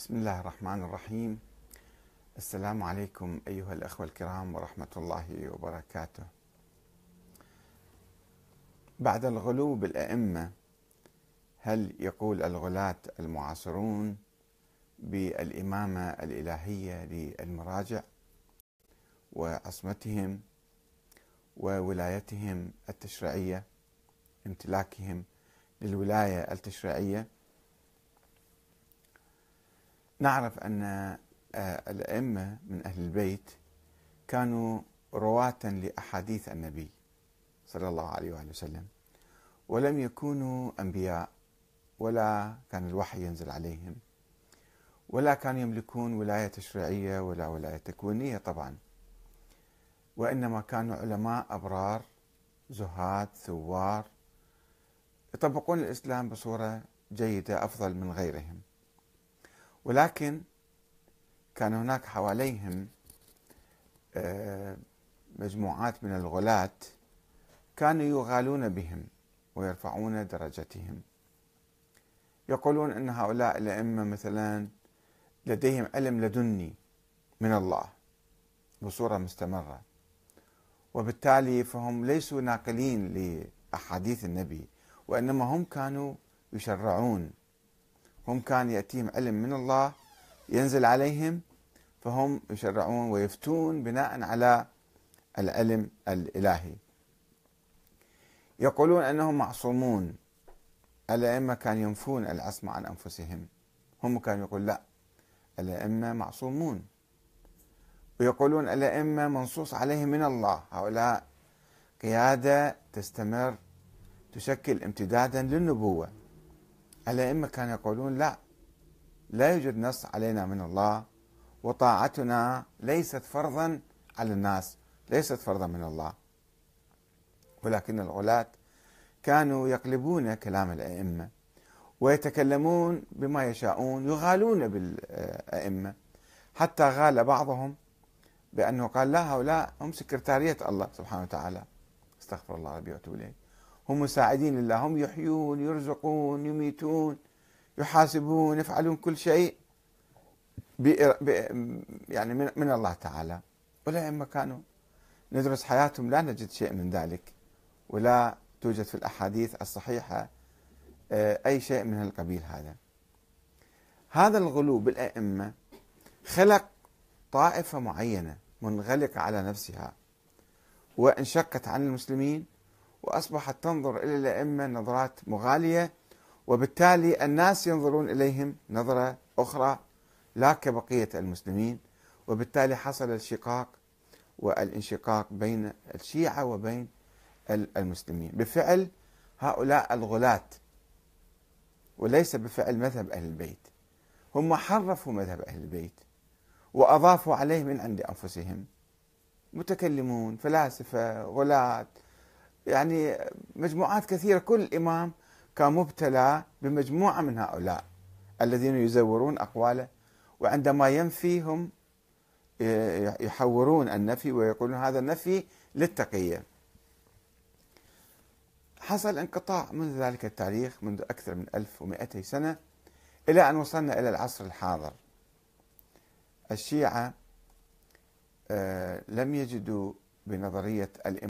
بسم الله الرحمن الرحيم السلام عليكم ايها الاخوه الكرام ورحمه الله وبركاته بعد الغلو بالائمه هل يقول الغلاة المعاصرون بالامامه الالهيه للمراجع وعصمتهم وولايتهم التشريعيه امتلاكهم للولايه التشريعيه نعرف أن آه، الأئمة من أهل البيت كانوا رواة لأحاديث النبي صلى الله عليه وآله وسلم ولم يكونوا أنبياء ولا كان الوحي ينزل عليهم ولا كانوا يملكون ولاية تشريعية ولا ولاية تكوينية طبعا وإنما كانوا علماء أبرار زهاد ثوار يطبقون الإسلام بصورة جيدة أفضل من غيرهم ولكن كان هناك حواليهم آه، مجموعات من الغلاة كانوا يغالون بهم ويرفعون درجتهم يقولون ان هؤلاء الائمه مثلا لديهم علم لدني من الله بصوره مستمره وبالتالي فهم ليسوا ناقلين لاحاديث النبي وانما هم كانوا يشرعون هم كان يأتيهم علم من الله ينزل عليهم فهم يشرعون ويفتون بناء على العلم الإلهي يقولون أنهم معصومون الأئمة كانوا ينفون العصمة عن أنفسهم هم كانوا يقول لا الأئمة معصومون ويقولون الأئمة منصوص عليهم من الله هؤلاء قيادة تستمر تشكل امتدادا للنبوة الأئمة كانوا يقولون لا لا يوجد نص علينا من الله وطاعتنا ليست فرضا على الناس ليست فرضا من الله ولكن الغلاة كانوا يقلبون كلام الأئمة ويتكلمون بما يشاءون يغالون بالأئمة حتى غال بعضهم بأنه قال لا هؤلاء هم سكرتارية الله سبحانه وتعالى استغفر الله ربي وأتوب إليه هم مساعدين لله هم يحيون يرزقون يميتون يحاسبون يفعلون كل شيء يعني من, من الله تعالى والأئمة كانوا ندرس حياتهم لا نجد شيء من ذلك ولا توجد في الأحاديث الصحيحة آه، أي شيء من القبيل هذا هذا الغلو بالأئمة خلق طائفة معينة منغلقة على نفسها وانشقت عن المسلمين وأصبحت تنظر إلى الأئمة نظرات مغالية وبالتالي الناس ينظرون إليهم نظرة أخرى لا كبقية المسلمين وبالتالي حصل الشقاق والانشقاق بين الشيعة وبين المسلمين بفعل هؤلاء الغلاة وليس بفعل مذهب أهل البيت هم حرفوا مذهب أهل البيت وأضافوا عليه من عند أنفسهم متكلمون فلاسفة غلاة يعني مجموعات كثيرة كل إمام كان مبتلى بمجموعة من هؤلاء الذين يزورون أقواله وعندما ينفيهم يحورون النفي ويقولون هذا النفي للتقية حصل انقطاع منذ ذلك التاريخ منذ أكثر من 1200 سنة إلى أن وصلنا إلى العصر الحاضر الشيعة آه، لم يجدوا بنظرية الإمام